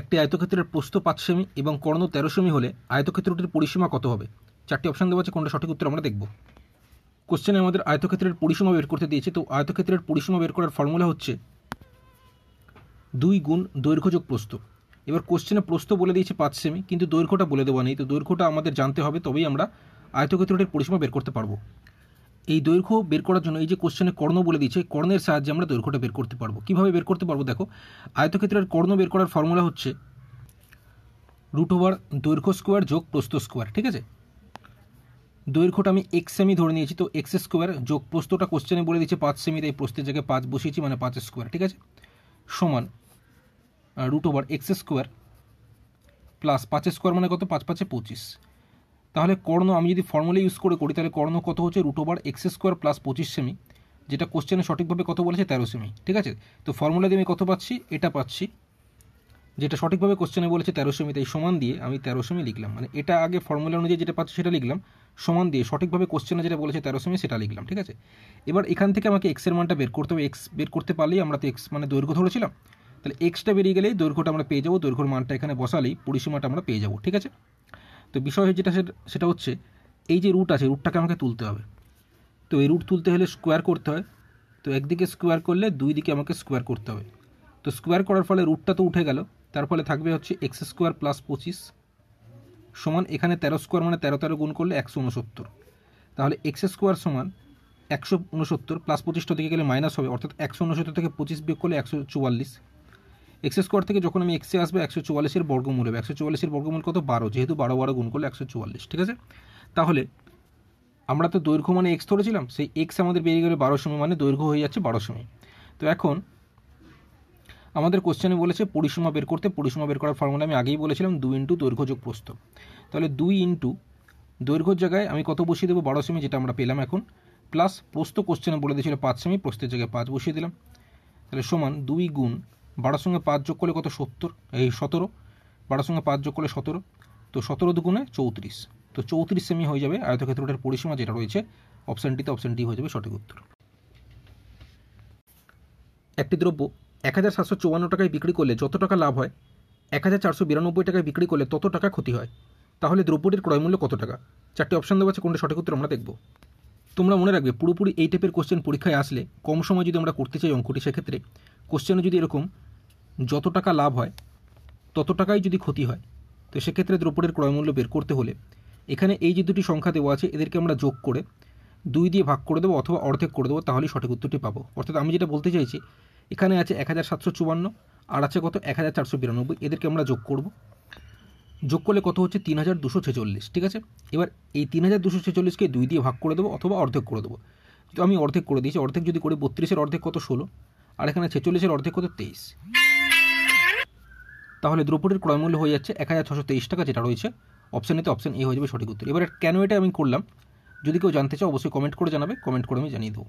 একটি আয়তক্ষেত্রের প্রস্থ পাঁচ সেমি এবং কর্ণ তেরো সেমি হলে আয়তক্ষেত্রটির পরিসীমা কত হবে চারটি অপশান দেওয়া আছে কোনটা সঠিক উত্তর আমরা দেখব কোশ্চেনে আমাদের আয়তক্ষেত্রের পরিসীমা বের করতে দিয়েছে তো আয়তক্ষেত্রের পরিসীমা বের করার ফর্মুলা হচ্ছে দুই গুণ দৈর্ঘ্য যোগ প্রস্থ এবার কোশ্চেনে প্রস্থ বলে দিয়েছে পাঁচ সেমি কিন্তু দৈর্ঘ্যটা বলে দেওয়া নেই তো দৈর্ঘ্যটা আমাদের জানতে হবে তবেই আমরা আয়তক্ষেত্রটির পরিসীমা বের করতে পারবো এই দৈর্ঘ্য বের করার জন্য এই যে কোশ্চেনে কর্ণ বলে দিচ্ছে কর্ণের সাহায্যে আমরা দৈর্ঘ্যটা বের করতে পারবো কীভাবে বের করতে পারবো দেখো আয়তক্ষেত্রের কর্ণ বের করার ফর্মুলা হচ্ছে রুট ওভার দৈর্ঘ্য স্কোয়ার যোগ প্রস্থ স্কোয়ার ঠিক আছে দৈর্ঘ্যটা আমি এক সেমি ধরে নিয়েছি তো এক্স স্কোয়ার যোগ প্রস্তটা কোশ্চেনে বলে দিচ্ছে পাঁচ সেমি তাই প্রস্তের জায়গায় পাঁচ বসিয়েছি মানে পাঁচ স্কোয়ার ঠিক আছে সমান root over x square plus পাঁচ স্কোয়ার মানে কত পাঁচ পাঁচে পঁচিশ তাহলে কর্ণ আমি যদি ফর্মুলা ইউজ করে করি তাহলে কর্ণ কত হচ্ছে root over x square plus পঁচিশ সেমি যেটা কোশ্চেনে সঠিকভাবে কত বলেছে তেরো সেমি ঠিক আছে তো ফর্মুলা দিয়ে আমি কত পাচ্ছি এটা পাচ্ছি যেটা সঠিকভাবে কোশ্চেনে বলেছে তেরো সেমি তাই সমান দিয়ে আমি তেরো সেমি লিখলাম মানে এটা আগে ফর্মুলা অনুযায়ী যেটা পাচ্ছি সেটা লিখলাম সমান দিয়ে সঠিকভাবে কোশ্চেনে যেটা বলেছে তেরো সেমি সেটা লিখলাম ঠিক আছে এবার এখান থেকে আমাকে এক্সের মানটা বের করতে হবে এক্স বের করতে পারলেই আমরা তো এক্স মানে দৈর্ঘ্য ধরেছিলাম তাহলে এক্সটা বেরিয়ে গেলেই দৈর্ঘ্যটা আমরা পেয়ে যাবো দৈর্ঘ্যর মানটা এখানে বসালেই পরিসীমাটা আমরা পেয়ে যাবো ঠিক আছে তো বিষয় যেটা সেটা হচ্ছে এই যে রুট আছে রুটটাকে আমাকে তুলতে হবে তো এই রুট তুলতে হলে স্কোয়ার করতে হয় তো একদিকে স্কোয়ার করলে দুই দিকে আমাকে স্কোয়ার করতে হবে তো স্কোয়ার করার ফলে রুটটা তো উঠে গেল তার ফলে থাকবে হচ্ছে এক্স স্কোয়ার প্লাস পঁচিশ সমান এখানে তেরো স্কোয়ার মানে তেরো তেরো গুণ করলে একশো উনসত্তর তাহলে এক্স স্কোয়ার সমান একশো উনসত্তর প্লাস পঁচিশটা দিকে গেলে মাইনাস হবে অর্থাৎ একশো উনসত্তর থেকে পঁচিশ বিয়োগ করলে একশো চুয়াল্লিশ এক্স স্কোয়ার থেকে যখন আমি এক্সে আসবে একশো চুয়াল্লিশের বর্গমূল হবে একশো চুয়াল্লিশের বর্গমূল কত বারো যেহেতু বারো বারো গুণ করলে একশো চুয়াল্লিশ ঠিক আছে তাহলে আমরা তো দৈর্ঘ্য মানে এক্স ধরেছিলাম সেই এক্স আমাদের বেরিয়ে গেলে বারো সময় মানে দৈর্ঘ্য হয়ে যাচ্ছে বারো সময় তো এখন আমাদের কোশ্চেনে বলেছে পরিসীমা বের করতে পরিসীমা বের করার ফর্মুলা আমি আগেই বলেছিলাম দুই ইন্টু দৈর্ঘ্য যোগ প্রস্থ তাহলে দুই ইন্টু দৈর্ঘ্যর জায়গায় আমি কত বসিয়ে দেবো বারো সেমি যেটা আমরা পেলাম এখন প্লাস প্রস্ত কোশ্চেনে বলে দিয়েছিল পাঁচ সেমি প্রস্তের জায়গায় পাঁচ বসিয়ে দিলাম তাহলে সমান দুই গুণ বারোর সঙ্গে পাঁচ যোগ করলে কত সত্তর এই সতেরো বারোর সঙ্গে পাঁচ যোগ করলে সতেরো তো সতেরো দুগুণে চৌত্রিশ তো চৌত্রিশ সেমি হয়ে যাবে আয়তক্ষেত্রটার পরিসীমা যেটা রয়েছে ডিতে অপশান ডি হয়ে যাবে সঠিক উত্তর একটি দ্রব্য এক হাজার সাতশো চুয়ান্ন টাকায় বিক্রি করলে যত টাকা লাভ হয় এক হাজার চারশো বিরানব্বই টাকায় বিক্রি করলে তত টাকা ক্ষতি হয় তাহলে দ্রব্যটির ক্রয়মূল্য কত টাকা চারটি অপশান দেওয়া আছে কোনটি সঠিক উত্তর আমরা দেখব তোমরা মনে রাখবে পুরোপুরি এই টাইপের কোশ্চেন পরীক্ষায় আসলে কম সময় যদি আমরা করতে চাই অঙ্কটি সেক্ষেত্রে কোশ্চেনে যদি এরকম যত টাকা লাভ হয় তত টাকাই যদি ক্ষতি হয় তো সেক্ষেত্রে দ্রব্যের ক্রয়মূল্য বের করতে হলে এখানে এই যে দুটি সংখ্যা দেওয়া আছে এদেরকে আমরা যোগ করে দুই দিয়ে ভাগ করে দেবো অথবা অর্ধেক করে দেবো তাহলেই সঠিক উত্তরটি পাবো অর্থাৎ আমি যেটা বলতে চাইছি এখানে আছে এক হাজার সাতশো চুয়ান্ন আর আছে কত এক হাজার চারশো বিরানব্বই এদেরকে আমরা যোগ করব যোগ করলে কত হচ্ছে তিন হাজার দুশো ছেচল্লিশ ঠিক আছে এবার এই তিন হাজার দুশো ছেচল্লিশকে দুই দিয়ে ভাগ করে দেবো অথবা অর্ধেক করে দেবো তো আমি অর্ধেক করে দিয়েছি অর্ধেক যদি করি বত্রিশের অর্ধেক কত ষোলো আর এখানে ছেচল্লিশের অর্ধেক কত তেইশ তাহলে দ্রৌপদীর ক্রয়মূল্য হয়ে যাচ্ছে এক হাজার ছশো তেইশ টাকা যেটা রয়েছে অপশন এতে অপশন এ হয়ে যাবে সঠিক উত্তর এবার কেন এটা আমি করলাম যদি কেউ জানতে চাও অবশ্যই কমেন্ট করে জানাবে কমেন্ট করে আমি জানিয়ে দেবো